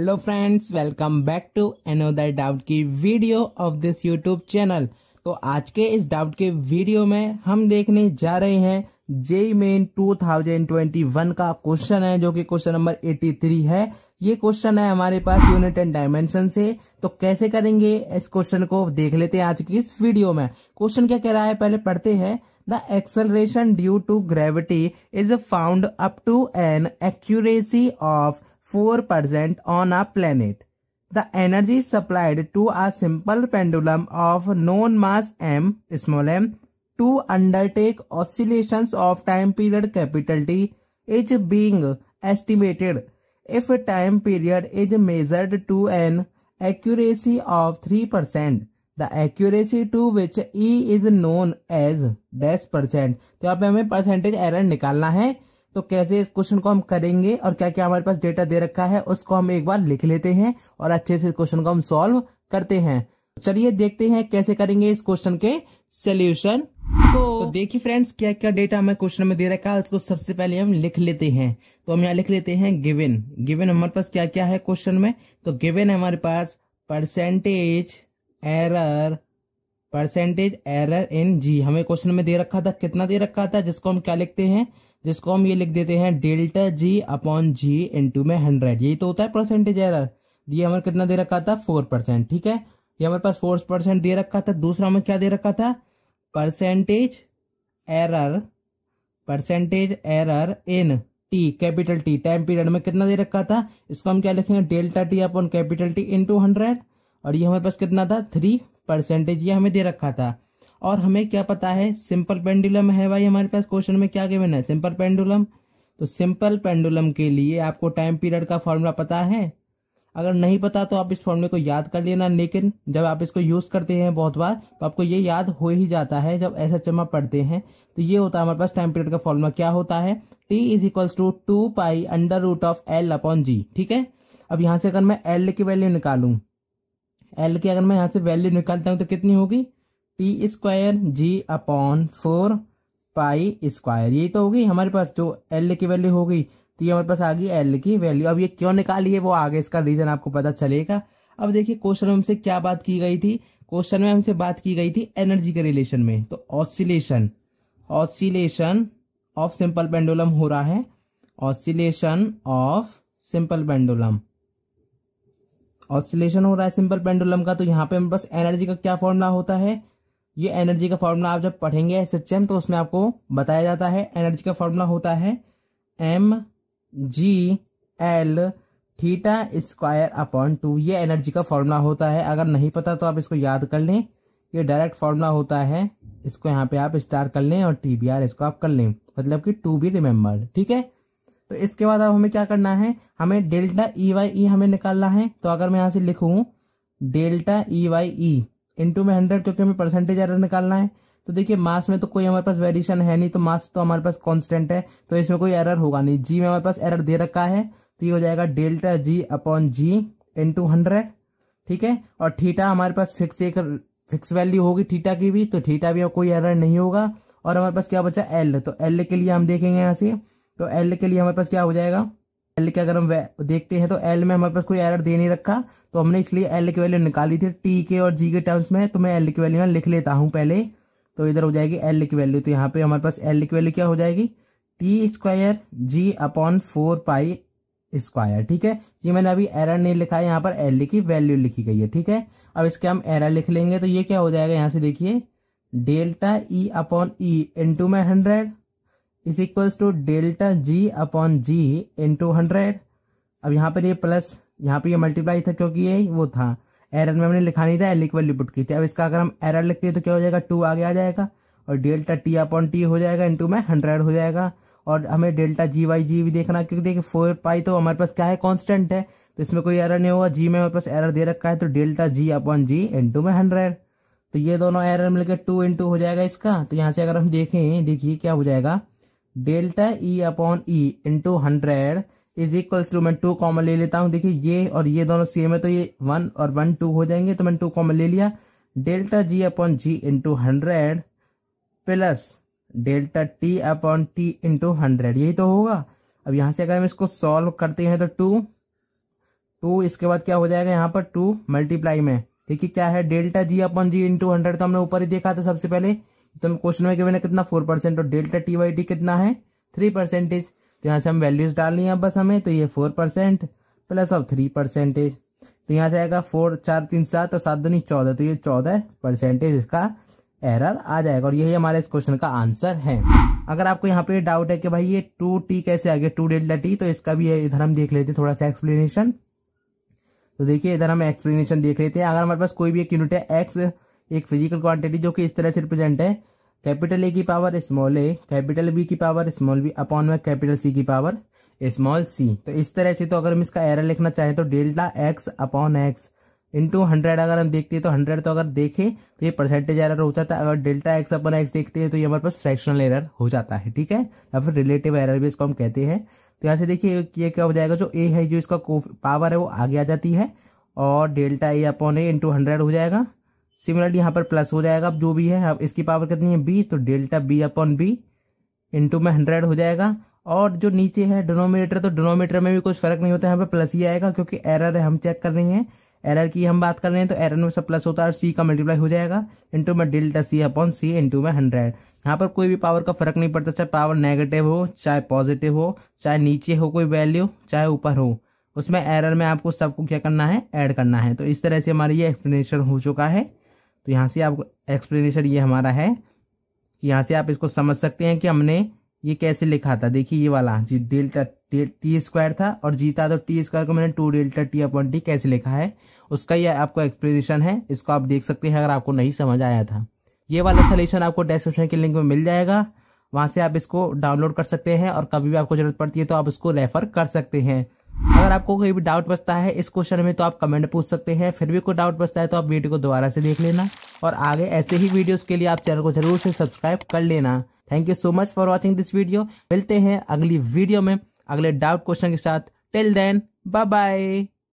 Hello friends welcome back to another doubt की video of this YouTube channel तो आज के इस डाउट के वीडियो में हम देखने जा रहे हैं जे मेन 2021 का क्वेश्चन है जो कि क्वेश्चन नंबर 83 है ये क्वेश्चन है हमारे पास यूनिट एंड डायमेंशन से तो कैसे करेंगे इस क्वेश्चन को देख लेते हैं आज की इस वीडियो में क्वेश्चन क्या कह रहा है पहले पढ़ते हैं the acceleration due to gravity is found up to an accuracy of 4% on a planet. The energy supplied to a simple pendulum of known mass m small m to undertake oscillations of time period capital T is being estimated if time period is measured to an accuracy of 3%. The accuracy to which e is known as dash percent तो यहाँ पे हमें percentage error निकालना है तो कैसे इस question को हम करेंगे और क्या क्या हमारे पास डेटा दे रखा है उसको हम एक बार लिख लेते हैं और अच्छे से क्वेश्चन को हम सॉल्व करते हैं चलिए देखते हैं कैसे करेंगे इस क्वेश्चन के सोल्यूशन तो, तो देखिए फ्रेंड्स क्या क्या डेटा हमें क्वेश्चन में दे रखा है उसको सबसे पहले हम लिख लेते हैं तो हम यहाँ लिख लेते हैं गिविन गिविन हमारे पास क्या क्या है क्वेश्चन में तो गिविन हमारे पास percentage error percentage error in g हमें क्वेश्चन में दे रखा था कितना दे रखा था जिसको हम क्या लिखते हैं जिसको हम ये लिख देते हैं delta g upon g into में हंड्रेड यही तो होता है परसेंटेज एरर ये हमारे कितना दे रखा था फोर परसेंट ठीक है ये हमारे पास फोर परसेंट दे रखा था दूसरा हमें क्या दे रखा था percentage error percentage error in T capital T time period में कितना दे रखा था इसको हम क्या लिखेंगे delta T upon capital T into hundred और ये हमारे पास कितना था थ्री परसेंटेज ये हमें दे रखा था और हमें क्या पता है सिंपल पेंडुलम है भाई हमारे पास क्वेश्चन में क्या गिवन है सिंपल पेंडुलम तो सिंपल पेंडुलम के लिए आपको टाइम पीरियड का फॉर्मूला पता है अगर नहीं पता तो आप इस फॉर्मूले को याद कर लेना लेकिन जब आप इसको यूज़ करते हैं बहुत बार तो आपको ये याद हो ही जाता है जब ऐसा चमा पढ़ते हैं तो ये होता है हमारे पास टाइम पीरियड का फॉर्मूला क्या होता है T is equals to two pi under root of L upon g ठीक है अब यहां से अगर मैं एल की वैल्यू निकालू एल की अगर मैं यहाँ से वैल्यू निकालता हूँ तो कितनी होगी T square g upon four pi square ये तो होगी हमारे पास जो एल की वैल्यू हो गई तो ये हमारे पास आ गई एल की वैल्यू अब ये क्यों निकाली है वो आगे इसका रीजन आपको पता चलेगा अब देखिए क्वेश्चन में हमसे क्या बात की गई थी क्वेश्चन में हमसे बात की गई थी एनर्जी के रिलेशन में तो oscillation oscillation of simple pendulum हो रहा है oscillation of simple pendulum oscillation हो रहा है सिंपल पेंडुलम का तो यहाँ पे बस एनर्जी का क्या फॉर्मूला होता है ये एनर्जी का फॉर्मूला आप जब पढ़ेंगे एस एच एम तो उसमें आपको बताया जाता है एनर्जी का फॉर्मूला होता है m g l theta square upon two ये एनर्जी का फॉर्मूला होता है अगर नहीं पता तो आप इसको याद कर लें ये डायरेक्ट फॉर्मूला होता है इसको यहाँ पे आप स्टार कर लें और टी बी आर इसको आप कर लें मतलब कि टू बी रिमेम्बर्ड ठीक है तो इसके बाद अब हमें क्या करना है हमें डेल्टा ई वाई ई हमें निकालना है तो अगर मैं यहाँ से लिखू delta e by e into में हंड्रेड क्योंकि हमें परसेंटेज एरर निकालना है तो देखिए मास में तो कोई हमारे पास वेरिएशन है नहीं तो मास तो हमारे पास कांस्टेंट है तो इसमें कोई एरर होगा नहीं जी में हमारे पास एरर दे रखा है तो ये हो जाएगा delta g upon g into hundred ठीक है और थीटा हमारे पास फिक्स एक फिक्स वैल्यू होगी थीटा की भी तो थीटा भी कोई एरर नहीं होगा और हमारे पास क्या बचा एल तो एल के लिए हम देखेंगे यहाँ से तो एल के लिए हमारे पास क्या हो जाएगा एल के अगर हम देखते हैं तो एल में हमारे पास कोई एरर दे नहीं रखा तो हमने इसलिए एल की वैल्यू निकाली थी टी के और जी के टर्म्स में तो मैं एल की वैल्यू यहाँ लिख लेता हूँ पहले तो इधर हो जाएगी एल की वैल्यू तो यहाँ पे हमारे पास एल की वैल्यू क्या हो जाएगी T square g upon four pi square ठीक है ये मैंने अभी एरर नहीं लिखा है यहाँ पर एल की वैल्यू लिखी गई है ठीक है अब इसके हम एरर लिख लेंगे तो ये क्या हो जाएगा यहाँ से देखिए delta e upon e into में hundred is equals to delta g upon g into hundred अब यहाँ पर ये प्लस यहाँ पे ये मल्टीप्लाई था क्योंकि ये वो था एरर में हमने लिखा नहीं था एल इक्वल पुट की थी अब इसका अगर हम एरर लिखते हैं तो क्या हो जाएगा टू आगे आ जाएगा और डेल्टा टी अपॉन टी हो जाएगा इंटू में हंड्रेड हो जाएगा और हमें डेल्टा जी वाई जी भी देखना क्योंकि देखिए फोर पाई तो हमारे पास क्या है कॉन्स्टेंट है तो इसमें कोई एरर नहीं होगा जी में हमारे पास एरर दे रखा है तो delta g upon g into में हंड्रेड तो ये दोनों एरर मिलकर टू इंटू हो जाएगा इसका तो यहाँ से अगर हम देखें देखिए क्या हो जाएगा delta e e upon e into hundred is equal to मैं टू कॉमन ले लेता हूं देखिए ये और ये दोनों सेम है तो ये वन और वन टू हो जाएंगे तो मैंने टू कॉमन ले लिया delta g upon g into hundred plus delta T upon T into hundred यही तो होगा अब यहां से अगर हम इसको सॉल्व करते हैं तो टू टू इसके बाद क्या हो जाएगा यहां पर टू मल्टीप्लाई में देखिए क्या है delta g upon g into hundred तो हमने ऊपर ही देखा था सबसे पहले तो क्वेश्चन में गिवन है कितना फोर परसेंट और डेल्टा टी वाई टी कितना है थ्री परसेंटेज तो यहाँ से हम वैल्यूज डालनी है बस हमें तो ये four percent plus of three percentage तो यहाँ से आएगा फोर चार तीन सात और सात दूनी चौदह तो ये चौदह परसेंटेज इसका एरर आ जाएगा और यही हमारे इस क्वेश्चन का आंसर है अगर आपको यहाँ पे डाउट है कि भाई ये टू टी कैसे आ गया टू डेल्टा टी तो इसका भी इधर हम देख लेते हैं थोड़ा सा एक्सप्लेनेशन तो देखिए इधर हम एक्सप्लेनेशन देख लेते हैं अगर हमारे पास कोई भी एक यूनिट है एक्स एक फिजिकल क्वांटिटी जो कि इस तरह से रिप्रेजेंट है कैपिटल ए की power small a capital B की पावर स्मॉल बी अपॉन में कैपिटल सी की पावर स्मॉल सी तो इस तरह से तो अगर हम इसका एरर लिखना चाहें तो delta x upon x into hundred अगर हम देखते हैं तो हंड्रेड तो अगर देखें तो ये परसेंटेज एरर हो जाता है अगर डेल्टा एक्स अपन एक्स देखते हैं तो ये हमारे पास फ्रैक्शनल एरर हो जाता है ठीक है या फिर रिलेटिव एरर भी इसको हम कहते हैं तो यहाँ से देखिए ये क्या हो जाएगा जो ए है जो इसका पावर है वो आगे आ जाती है और delta a upon a into hundred हो जाएगा सिमिलर यहाँ पर प्लस हो जाएगा अब जो भी है अब इसकी पावर कितनी है बी तो delta b upon b into में हंड्रेड हो जाएगा और जो नीचे है डिनोमिनेटर तो डिनोमिनेटर में भी कुछ फर्क नहीं होता है यहाँ पर प्लस ही आएगा क्योंकि एरर है हम चेक कर रहे हैं एरर की हम बात कर रहे हैं तो एरर में सब प्लस होता है और सी का मल्टीप्लाई हो जाएगा इंटू में delta c upon c into में हंड्रेड यहाँ पर कोई भी पावर का फर्क नहीं पड़ता चाहे पावर नेगेटिव हो चाहे पॉजिटिव हो चाहे नीचे हो कोई वैल्यू चाहे ऊपर हो उसमें एरर में आपको सबको क्या करना है ऐड करना है तो इस तरह से हमारी ये एक्सप्लेनेशन हो चुका है तो यहाँ से आपको एक्सप्लेनेशन ये हमारा है कि यहाँ से आप इसको समझ सकते हैं कि हमने ये कैसे लिखा था देखिए ये वाला जी डेल्टा टी स्क्वायर था और जीता तो टी स्क्वायर को मैंने two delta T upon T कैसे लिखा है उसका ये आपको एक्सप्लेनेशन है इसको आप देख सकते हैं अगर आपको नहीं समझ आया था ये वाला सोल्यूशन आपको डेस्क्रिप्शन के लिंक में मिल जाएगा वहां से आप इसको डाउनलोड कर सकते हैं और कभी भी आपको ज़रूरत पड़ती है तो आप इसको रेफ़र कर सकते हैं अगर आपको कोई भी डाउट बचता है इस क्वेश्चन में तो आप कमेंट पूछ सकते हैं फिर भी कोई डाउट बचता है तो आप वीडियो को दोबारा से देख लेना और आगे ऐसे ही वीडियोस के लिए आप चैनल को जरूर से सब्सक्राइब कर लेना thank you so much for watching this video मिलते हैं अगली वीडियो में अगले डाउट क्वेश्चन के साथ टिल देन बाय बाय